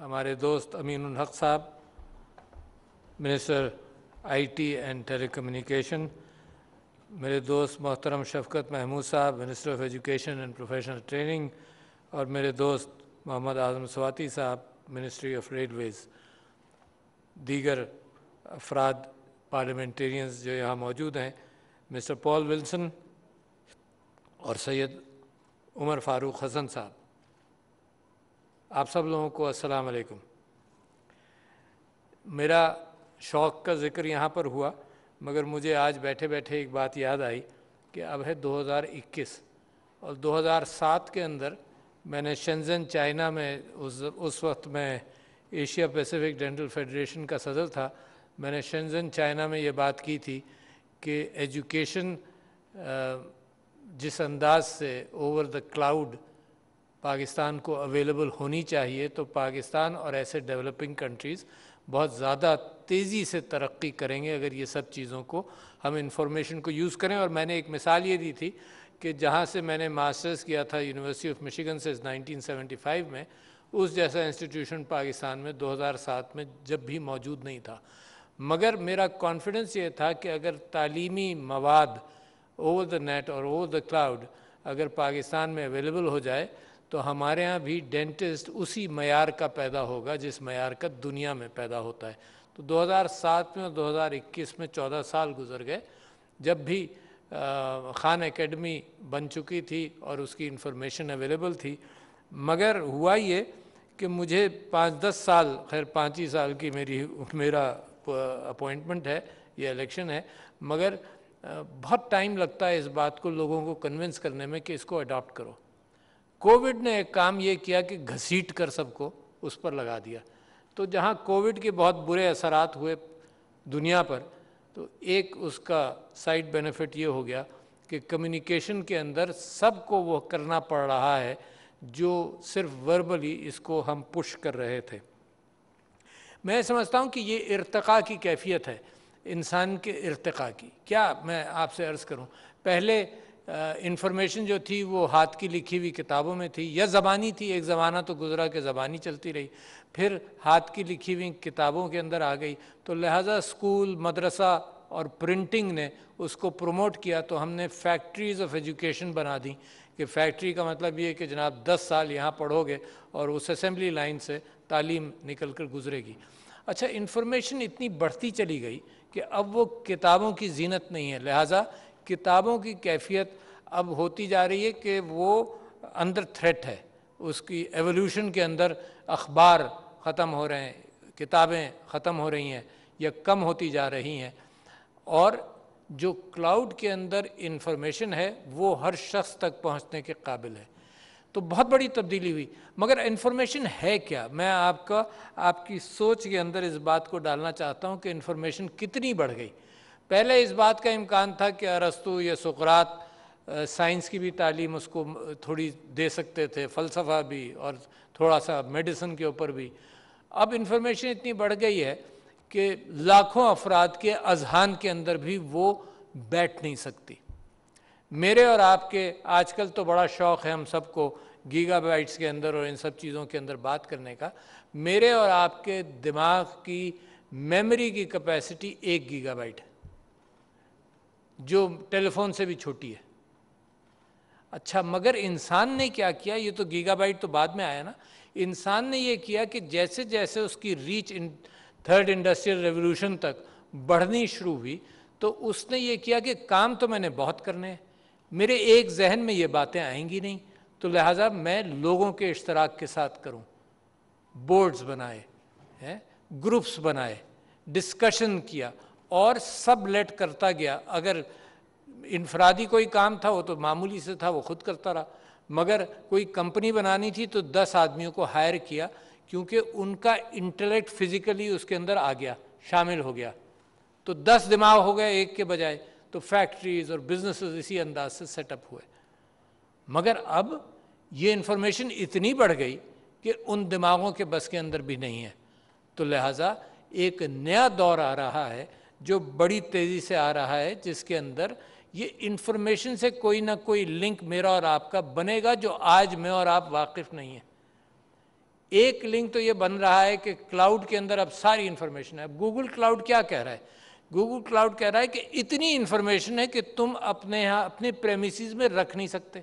हमारे दोस्त अमीन हक साहब मिनिस्टर आईटी एंड टेलीकम्युनिकेशन मेरे दोस्त मोहतरम शफकत महमूद साहब minister of education and professional training और मेरे दोस्त मोहम्मद आजम स्वाति साहब मिनिस्ट्री ऑफ रेलवेज़ दीगर अफराद पार्लियामेंटेरियंस जो यहाँ मौजूद हैं मिस्टर पॉल विल्सन और सैयद उमर फारूक हसन साहब आप सब लोगों को अस्सलाम वालेकुम मेरा शौक़ का ज़िक्र यहाँ पर हुआ मगर मुझे आज बैठे बैठे एक बात याद आई कि अब है 2021 और 2007 के अंदर मैंने शंजन चाइना में उस उस वक्त मैं एशिया पैसिफिक डेंटल फेडरेशन का सदर था मैंने शंजन चाइना में ये बात की थी कि एजुकेशन जिस अंदाज से ओवर द क्लाउड पाकिस्तान को अवेलेबल होनी चाहिए तो पाकिस्तान और ऐसे डेवलपिंग कंट्रीज़ बहुत ज़्यादा तेज़ी से तरक्की करेंगे अगर ये सब चीज़ों को हम इंफॉर्मेशन को यूज़ करें और मैंने एक मिसाल ये दी थी कि जहाँ से मैंने मास्टर्स किया था यूनिवर्सिटी ऑफ मिशिगन से 1975 में उस जैसा इंस्टीट्यूशन पाकिस्तान में 2007 में जब भी मौजूद नहीं था मगर मेरा कॉन्फिडेंस ये था कि अगर तालीमी मवाद ओवर द नेट और ओवर द क्लाउड अगर पाकिस्तान में अवेलेबल हो जाए तो हमारे यहाँ भी डेंटिस्ट उसी मैार का पैदा होगा जिस मैार का दुनिया में पैदा होता है तो 2007 में और 2021 में 14 साल गुजर गए जब भी ख़ान एकेडमी बन चुकी थी और उसकी इन्फॉर्मेशन अवेलेबल थी मगर हुआ ये कि मुझे पाँच दस साल खैर पाँच ही साल की मेरी मेरा अपॉइंटमेंट है ये इलेक्शन है मगर बहुत टाइम लगता है इस बात को लोगों को कन्विंस करने में कि इसको अडॉप्ट करो कोविड ने एक काम ये किया कि घसीट कर सबको उस पर लगा दिया तो जहाँ कोविड के बहुत बुरे असरात हुए दुनिया पर तो एक उसका साइड बेनिफिट ये हो गया कि कम्युनिकेशन के अंदर सबको वो करना पड़ रहा है जो सिर्फ वर्बली इसको हम पुश कर रहे थे मैं समझता हूँ कि ये इरतका की कैफियत है इंसान के इरतका की क्या मैं आपसे अर्ज़ करूँ पहले इन्फॉर्मेशन जो थी वो हाथ की लिखी हुई किताबों में थी या ज़बानी थी एक ज़माना तो गुजरा के ज़बानी चलती रही फिर हाथ की लिखी हुई किताबों के अंदर आ गई तो लिहाजा स्कूल मदरसा और प्रिंटिंग ने उसको प्रमोट किया तो हमने फैक्ट्रीज़ ऑफ एजुकेशन बना दी कि फैक्ट्री का मतलब ये कि जनाब 10 साल यहाँ पढ़ोगे और उस असम्बली लाइन से तालीम निकल कर गुजरेगी अच्छा इन्फॉर्मेशन इतनी बढ़ती चली गई कि अब वो किताबों की जीनत नहीं है लिहाजा किताबों की कैफियत अब होती जा रही है कि वो अंदर थ्रेट है उसकी एवोल्यूशन के अंदर अखबार ख़त्म हो रहे हैं किताबें ख़त्म हो रही हैं या कम होती जा रही हैं और जो क्लाउड के अंदर इन्फॉर्मेशन है वो हर शख्स तक पहुंचने के काबिल है तो बहुत बड़ी तब्दीली हुई मगर इन्फॉर्मेशन है क्या मैं आपका आपकी सोच के अंदर इस बात को डालना चाहता हूँ कि इन्फॉर्मेशन कितनी बढ़ गई पहले इस बात का इम्कान था कि अरस्तु या सुकरात साइंस की भी तालीम उसको थोड़ी दे सकते थे फ़लसफ़ा भी और थोड़ा सा मेडिसिन के ऊपर भी अब इन्फॉर्मेशन इतनी बढ़ गई है कि लाखों अफराद के अजहान के अंदर भी वो बैठ नहीं सकती मेरे और आपके आजकल तो बड़ा शौक़ है हम सबको गीगाबाइट्स के अंदर और इन सब चीज़ों के अंदर बात करने का मेरे और आपके दिमाग की मेमोरी की कैपेसिटी एक गीगाबाइट है जो टेलीफोन से भी छोटी है अच्छा मगर इंसान ने क्या किया ये तो गीगाबाइट तो बाद में आया ना इंसान ने ये किया कि जैसे जैसे उसकी reach in third industrial revolution तक बढ़नी शुरू हुई तो उसने ये किया कि काम तो मैंने बहुत करने हैं मेरे एक जहन में ये बातें आएंगी नहीं तो लिहाजा मैं लोगों के इश्तराक के साथ करूं बोर्ड्स बनाए हैं ग्रुप्स बनाए डिस्कशन किया और सब लेट करता गया अगर इनफरादी कोई काम था वो तो मामूली से था वो खुद करता रहा मगर कोई कंपनी बनानी थी तो दस आदमियों को हायर किया क्योंकि उनका इंटेलेक्ट फिजिकली उसके अंदर आ गया शामिल हो गया तो दस दिमाग हो गए एक के बजाय तो फैक्ट्रीज और बिजनेस इसी अंदाज से सेटअप हुए मगर अब ये इन्फॉर्मेशन इतनी बढ़ गई कि उन दिमागों के बस के अंदर भी नहीं है तो लिहाजा एक नया दौर आ रहा है जो बड़ी तेज़ी से आ रहा है जिसके अंदर ये इन्फॉर्मेशन से कोई ना कोई लिंक मेरा और आपका बनेगा जो आज मैं और आप वाकिफ नहीं हैं एक लिंक तो ये बन रहा है कि क्लाउड के अंदर अब सारी इन्फॉर्मेशन है अब गूगल क्लाउड क्या कह रहा है गूगल क्लाउड कह रहा है कि इतनी इन्फॉर्मेशन है कि तुम अपने यहाँ अपने प्रेमिस में रख नहीं सकते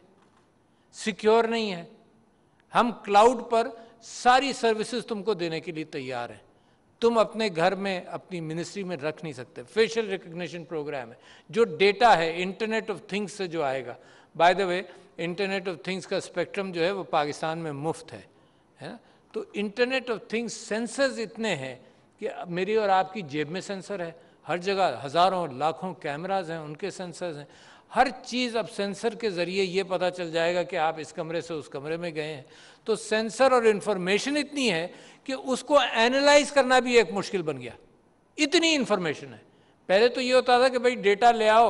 सिक्योर नहीं है हम क्लाउड पर सारी सर्विसेज तुमको देने के लिए तैयार हैं तुम अपने घर में अपनी मिनिस्ट्री में रख नहीं सकते फेशियल रिकग्निशन प्रोग्राम है जो डेटा है इंटरनेट ऑफ थिंग्स से जो आएगा by the way internet of things का स्पेक्ट्रम जो है वो पाकिस्तान में मुफ्त है है ना तो इंटरनेट ऑफ थिंग्स सेंसर्स इतने हैं कि मेरी और आपकी जेब में सेंसर है हर जगह हज़ारों लाखों कैमराज हैं उनके सेंसर्स हैं हर चीज़ अब सेंसर के ज़रिए ये पता चल जाएगा कि आप इस कमरे से उस कमरे में गए हैं तो सेंसर और इंफॉर्मेशन इतनी है कि उसको एनालाइज करना भी एक मुश्किल बन गया इतनी इंफॉर्मेशन है पहले तो ये होता था कि भाई डेटा ले आओ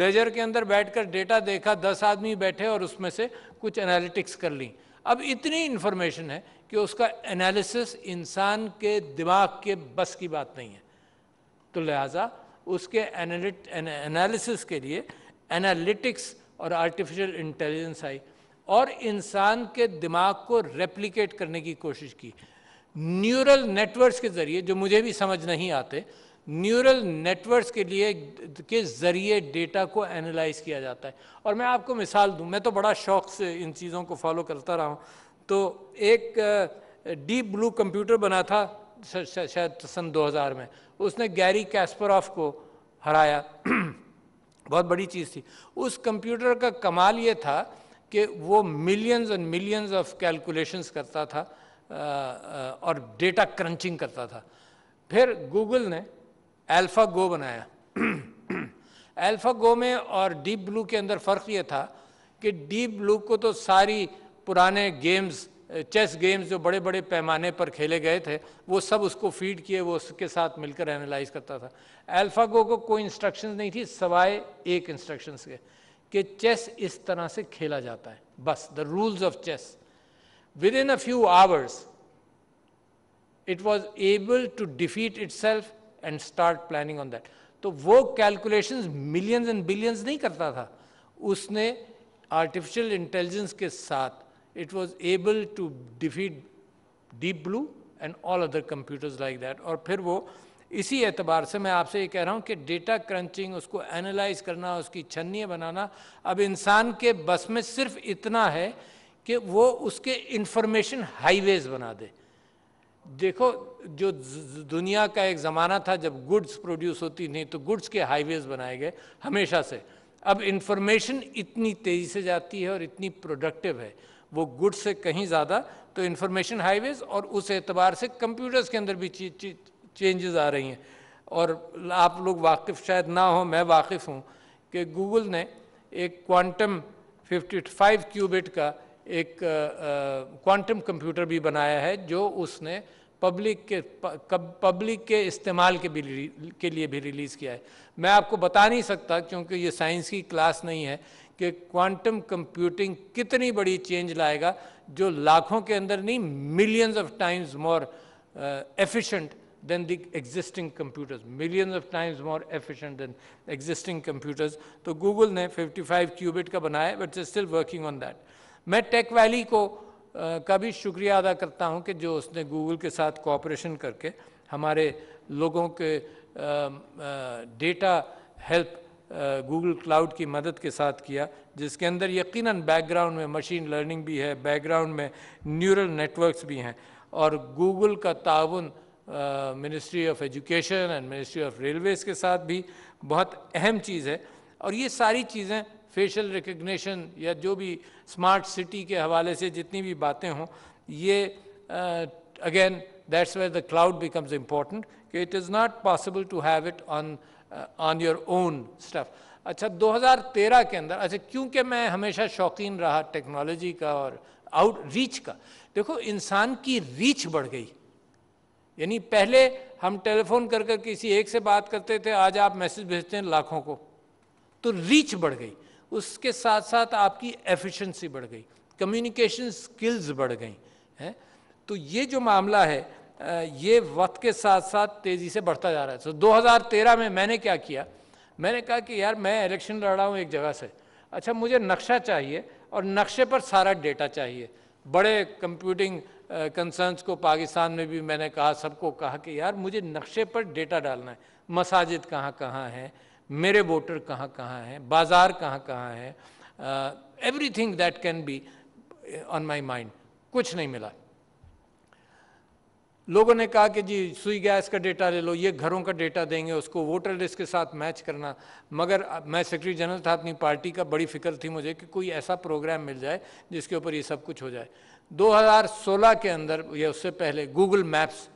लेजर के अंदर बैठकर डेटा देखा दस आदमी बैठे और उसमें से कुछ एनालिटिक्स कर ली अब इतनी इंफॉर्मेशन है कि उसका एनालिसिस इंसान के दिमाग के बस की बात नहीं है तो लिहाजा उसके एनालिसिस के लिए एनालिटिक्स और आर्टिफिशियल इंटेलिजेंस आई और इंसान के दिमाग को रेप्लिकेट करने की कोशिश की न्यूरल नेटवर्क्स के ज़रिए जो मुझे भी समझ नहीं आते न्यूरल नेटवर्क्स के लिए के ज़रिए डेटा को एनालाइज किया जाता है और मैं आपको मिसाल दूं मैं तो बड़ा शौक से इन चीज़ों को फॉलो करता रहा हूँ तो एक डीप ब्लू कंप्यूटर बना था शायद सन 2000 में उसने गैरी कैस्परॉफ को हराया बहुत बड़ी चीज़ थी उस कंप्यूटर का कमाल ये था कि वो millions and millions of calculations करता था और डेटा क्रंचिंग करता था फिर गूगल ने अल्फ़ा गो बनाया अल्फ़ा गो में और डीप ब्लू के अंदर फ़र्क ये था कि डीप ब्लू को तो सारी पुराने गेम्स चेस गेम्स जो बड़े बड़े पैमाने पर खेले गए थे वो सब उसको फीड किए वो उसके साथ मिलकर एनालाइज करता था अल्फ़ा गो को कोई इंस्ट्रक्शंस नहीं थी सवाए एक इंस्ट्रक्शंस के कि चेस इस तरह से खेला जाता है बस the rules of chess within a few hours it was able to defeat itself and start planning on that तो वो कैलकुलेशन मिलियंस एंड बिलियंस नहीं करता था उसने आर्टिफिशियल इंटेलिजेंस के साथ it was able to defeat Deep Blue and all other computers like that और फिर वो इसी एतबार से मैं आपसे ये कह रहा हूँ कि डेटा क्रंचिंग उसको एनालाइज करना उसकी छन्नी बनाना अब इंसान के बस में सिर्फ इतना है कि वो उसके इंफॉर्मेशन हाईवेज बना दे देखो जो दुनिया का एक ज़माना था जब गुड्स प्रोड्यूस होती नहीं तो गुड्स के हाईवेज बनाए गए हमेशा से अब इन्फॉर्मेशन इतनी तेज़ी से जाती है और इतनी प्रोडक्टिव है वो गुड्स से कहीं ज़्यादा तो इन्फॉर्मेशन हाईवेज और उस एतबार से कंप्यूटर्स के अंदर भी चीज चीज चेंजेस आ रही हैं और आप लोग वाकिफ़ शायद ना हो मैं वाकिफ़ हूँ कि गूगल ने एक क्वांटम 55 क्यूबिट का एक क्वांटम कंप्यूटर भी बनाया है जो उसने पब्लिक के पब्लिक के इस्तेमाल के भी के लिए भी रिलीज़ किया है मैं आपको बता नहीं सकता क्योंकि ये साइंस की क्लास नहीं है कि क्वांटम कंप्यूटिंग कितनी बड़ी चेंज लाएगा जो लाखों के अंदर नहीं millions of times more efficient than the existing computers, millions of times more efficient than existing computers. तो Google ने 55 qubit का बनाया but is still working on that मैं टेक वैली को uh, का भी शुक्रिया अदा करता हूँ कि जो उसने गूगल के साथ कॉपरेशन करके हमारे लोगों के डेटा हेल्प गूगल क्लाउड की मदद के साथ किया जिसके अंदर यकीनन बैकग्राउंड में मशीन लर्निंग भी है बैकग्राउंड में न्यूरल नेटवर्क्स भी हैं और गूगल का ताउन ministry of education and ministry of railways के साथ भी बहुत अहम चीज़ है और ये सारी चीज़ें फेशियल रिकग्निशन या जो भी स्मार्ट सिटी के हवाले से जितनी भी बातें हों ये again that's where the cloud becomes important कि it is not possible to have it on on your own stuff अच्छा 2013 के अंदर अच्छा क्योंकि मैं हमेशा शौकीन रहा टेक्नोलॉजी का और आउट रीच का देखो इंसान की रीच बढ़ गई यानी पहले हम टेलीफोन कर कर किसी एक से बात करते थे आज आप मैसेज भेजते हैं लाखों को तो रीच बढ़ गई उसके साथ साथ आपकी एफिशिएंसी बढ़ गई कम्युनिकेशन स्किल्स बढ़ गई हैं तो ये जो मामला है ये वक्त के साथ साथ तेज़ी से बढ़ता जा रहा है तो so, 2013 में मैंने क्या किया मैंने कहा कि यार मैं इलेक्शन लड़ रहा हूँ एक जगह से अच्छा मुझे नक्शा चाहिए और नक्शे पर सारा डेटा चाहिए बड़े कंप्यूटिंग कंसर्न्स को पाकिस्तान में भी मैंने कहा सबको कहा कि यार मुझे नक्शे पर डेटा डालना है मसाजिद कहाँ कहाँ हैं मेरे वोटर कहाँ कहाँ हैं बाज़ार कहाँ कहाँ हैं everything that can be on my mind कुछ नहीं मिला लोगों ने कहा कि जी सुई गैस का डेटा ले लो ये घरों का डेटा देंगे उसको वोटर लिस्ट के साथ मैच करना मगर मैं सेक्रेटरी जनरल था अपनी पार्टी का बड़ी फिक्र थी मुझे कि कोई ऐसा प्रोग्राम मिल जाए जिसके ऊपर ये सब कुछ हो जाए 2016 के अंदर या उससे पहले गूगल मैप्स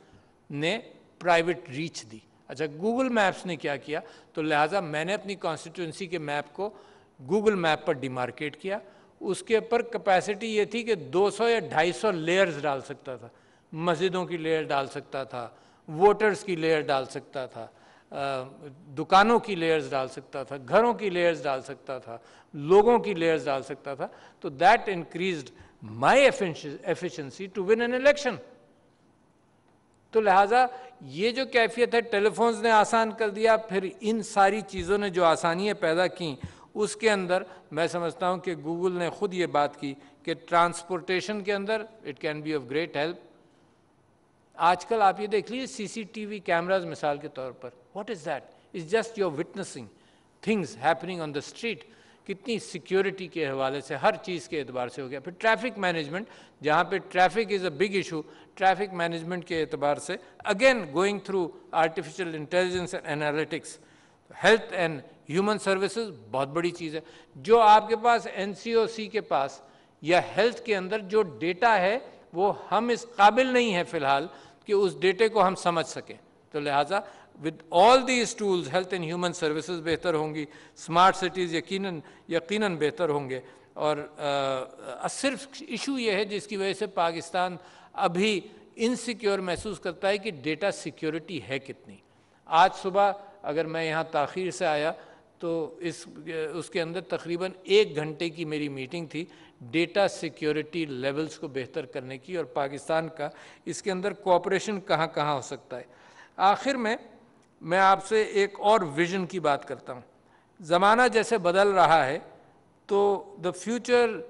ने प्राइवेट रीच दी अच्छा गूगल मैप्स ने क्या किया तो लिहाजा मैंने अपनी कॉन्स्टिट्यूंसी के मैप को गूगल मैप पर डिमार्केट किया उसके ऊपर कैपेसिटी ये थी कि 200 या 250 लेयर्स डाल सकता था मस्जिदों की लेयर डाल सकता था वोटर्स की लेयर डाल सकता था दुकानों की लेयर्स डाल सकता था घरों की लेयर्स डाल सकता था लोगों की लेयर्स डाल सकता था तो that increase my efficiency to win an election तो लिहाजा ये जो कैफियत है टेलीफोन्स ने आसान कर दिया फिर इन सारी चीज़ों ने जो आसानियाँ पैदा की उसके अंदर मैं समझता हूँ कि गूगल ने खुद ये बात की कि ट्रांसपोर्टेशन के अंदर it can be of great help आजकल आप ये देख लीजिए सीसीटीवी कैमराज मिसाल के तौर पर what is that is just your witnessing things happening on the street कितनी सिक्योरिटी के हवाले से हर चीज़ के एतबार से हो गया फिर ट्रैफिक मैनेजमेंट जहाँ पे traffic is a big issue traffic management के एतबार से again going through artificial intelligence and analytics health and human services बहुत बड़ी चीज़ है जो आपके पास एन के पास या हेल्थ के अंदर जो डेटा है वो हम इस काबिल नहीं है फिलहाल कि उस डेटे को हम समझ सकें तो लिहाजा with all these tools health and human services बेहतर होंगी स्मार्ट सिटीज़ यकीनन यकीनन बेहतर होंगे और आ, सिर्फ इशू ये है जिसकी वजह से पाकिस्तान अभी इनसिक्योर महसूस करता है कि डेटा सिक्योरिटी है कितनी आज सुबह अगर मैं यहाँ ताखिर से आया तो इस उसके अंदर तकरीबन एक घंटे की मेरी मीटिंग थी डेटा सिक्योरिटी लेवल्स को बेहतर करने की और पाकिस्तान का इसके अंदर कोऑपरेशन कहाँ कहाँ हो सकता है आखिर में मैं आपसे एक और विजन की बात करता हूँ ज़माना जैसे बदल रहा है तो the future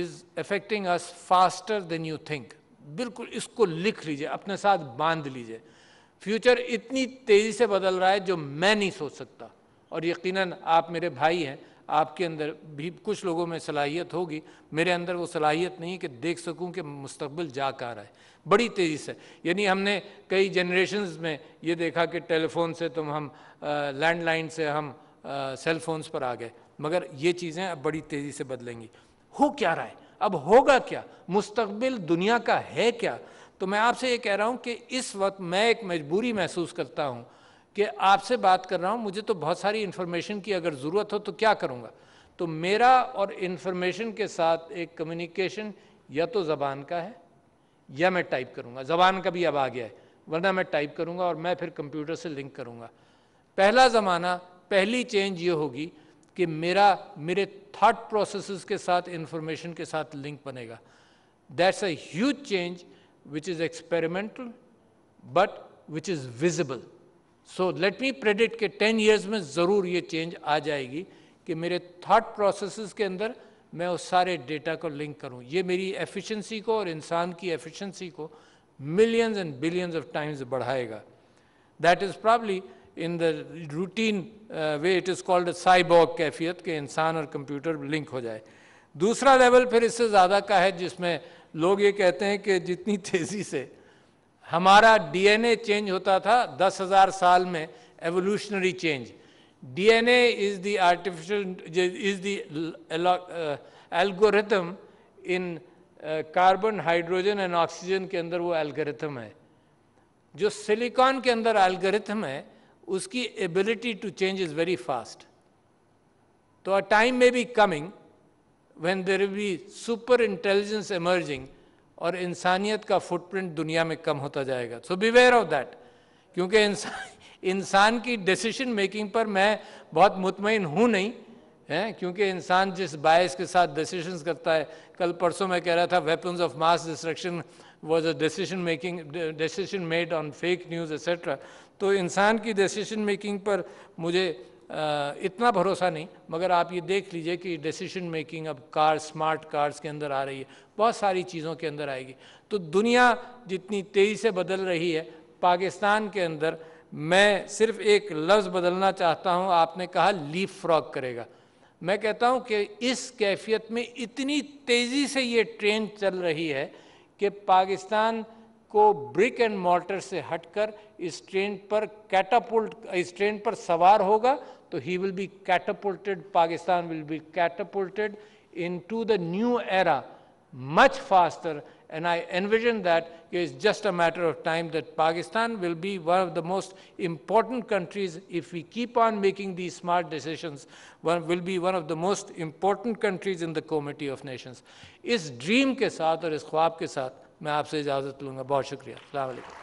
is affecting us faster than you think बिल्कुल इसको लिख लीजिए अपने साथ बांध लीजिए फ्यूचर इतनी तेज़ी से बदल रहा है जो मैं नहीं सोच सकता और यकीनन आप मेरे भाई हैं आपके अंदर भी कुछ लोगों में सलाहियत होगी मेरे अंदर वो सलाहियत नहीं कि देख सकूं कि मुस्तबिल जा कहाँ रहा है बड़ी तेज़ी से यानी हमने कई जनरेशन्स में ये देखा कि टेलीफोन से तुम तो हम लैंडलाइन से हम सेल फोन्स पर आ गए मगर ये चीज़ें अब बड़ी तेज़ी से बदलेंगी हो क्या रहा है अब होगा क्या मुस्तबिल दुनिया का है क्या तो मैं आपसे ये कह रहा हूँ कि इस वक्त मैं एक मजबूरी महसूस करता हूँ कि आपसे बात कर रहा हूँ मुझे तो बहुत सारी इन्फॉर्मेशन की अगर ज़रूरत हो तो क्या करूँगा तो मेरा और इन्फॉर्मेशन के साथ एक कम्युनिकेशन या तो ज़बान का है या मैं टाइप करूँगा ज़बान का भी अब आ गया है वरना मैं टाइप करूँगा और मैं फिर कंप्यूटर से लिंक करूँगा पहला ज़माना पहली चेंज ये होगी कि मेरा मेरे थाट प्रोसेस के साथ इंफॉर्मेशन के साथ लिंक बनेगा that's a change which is experimental but which is visible so let me predict कि 10 इयर्स में ज़रूर ये चेंज आ जाएगी कि मेरे थॉट प्रोसेसेस के अंदर मैं उस सारे डेटा को लिंक करूं ये मेरी एफिशिएंसी को और इंसान की एफिशिएंसी को millions and billions of times बढ़ाएगा that is probably in the routine way it is called cyborg कैफियत के इंसान और कंप्यूटर लिंक हो जाए दूसरा लेवल फिर इससे ज़्यादा का है जिसमें लोग ये कहते हैं कि जितनी तेज़ी से हमारा डीएनए चेंज होता था दस हज़ार साल में evolutionary change DNA is the artificial is the algorithm in carbon hydrogen and oxygen के अंदर वो एल्गोरिथम है जो सिलिकॉन के अंदर एल्गोरिथम है उसकी ability to change is very fast तो अ टाइम में be coming when there be super intelligence emerging और इंसानियत का फुटप्रिंट दुनिया में कम होता जाएगा सो बीवेयर ऑफ दैट क्योंकि इंसान इंसान की डिसीशन मेकिंग पर मैं बहुत मुतमिन हूँ नहीं है क्योंकि इंसान जिस बायस के साथ डिसीशन करता है कल परसों मैं कह रहा था weapons of mass destruction was a decision making decision made on fake news etcetera तो इंसान की डिसीजन मेकिंग पर मुझे इतना भरोसा नहीं मगर आप ये देख लीजिए कि डिसीशन मेकिंग अब कार स्मार्ट कार्स के अंदर आ रही है बहुत सारी चीज़ों के अंदर आएगी तो दुनिया जितनी तेज़ी से बदल रही है पाकिस्तान के अंदर मैं सिर्फ एक लफ्ज़ बदलना चाहता हूँ आपने कहा लीप फ्रॉक करेगा मैं कहता हूँ कि इस कैफियत में इतनी तेज़ी से ये ट्रेन चल रही है कि पाकिस्तान को ब्रिक एंड मॉर्टर से हटकर इस ट्रेन पर कैटापुल्ट इस ट्रेन पर सवार होगा तो he will be catapulted Pakistan will be catapulted to the new era much faster and I envision that is just a matter of time that Pakistan will be one of the most important countries if we keep on making the smart decision will be one of the most important countries in the comity of nations इस dream के साथ और इस ख्वाब के साथ मैं आपसे इजाज़त लूँगा बहुत शुक्रिया अलैक्म